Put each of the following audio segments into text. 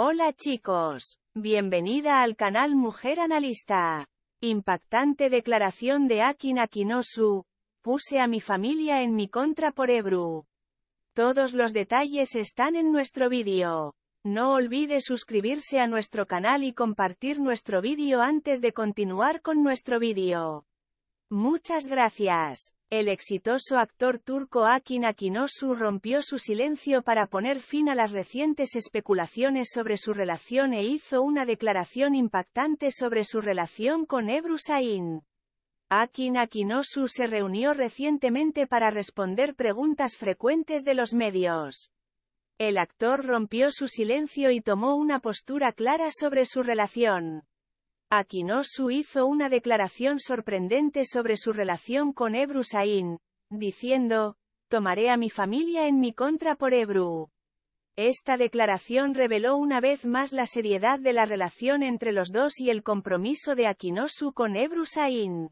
Hola chicos, bienvenida al canal Mujer Analista. Impactante declaración de Akin Akinosu. Puse a mi familia en mi contra por Ebru. Todos los detalles están en nuestro vídeo. No olvide suscribirse a nuestro canal y compartir nuestro vídeo antes de continuar con nuestro vídeo. Muchas gracias. El exitoso actor turco Akin Akinosu rompió su silencio para poner fin a las recientes especulaciones sobre su relación e hizo una declaración impactante sobre su relación con Ebru Sain. Akin Akinosu se reunió recientemente para responder preguntas frecuentes de los medios. El actor rompió su silencio y tomó una postura clara sobre su relación. Akinosu hizo una declaración sorprendente sobre su relación con Ebru Sain, diciendo, tomaré a mi familia en mi contra por Ebru. Esta declaración reveló una vez más la seriedad de la relación entre los dos y el compromiso de Akinosu con Ebru Sain.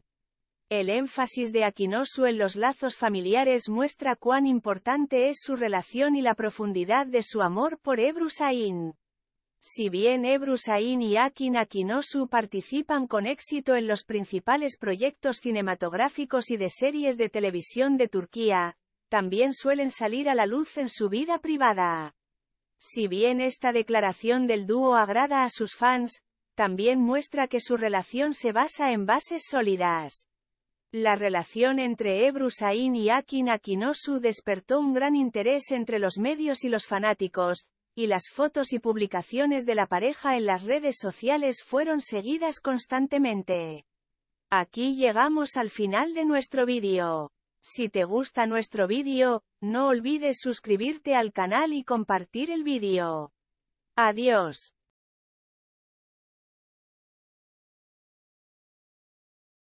El énfasis de Akinosu en los lazos familiares muestra cuán importante es su relación y la profundidad de su amor por Ebru Sain. Si bien Ebru Sain y Akin Akinosu participan con éxito en los principales proyectos cinematográficos y de series de televisión de Turquía, también suelen salir a la luz en su vida privada. Si bien esta declaración del dúo agrada a sus fans, también muestra que su relación se basa en bases sólidas. La relación entre Ebru Sain y Akin Akinosu despertó un gran interés entre los medios y los fanáticos, y las fotos y publicaciones de la pareja en las redes sociales fueron seguidas constantemente. Aquí llegamos al final de nuestro vídeo. Si te gusta nuestro vídeo, no olvides suscribirte al canal y compartir el vídeo. Adiós.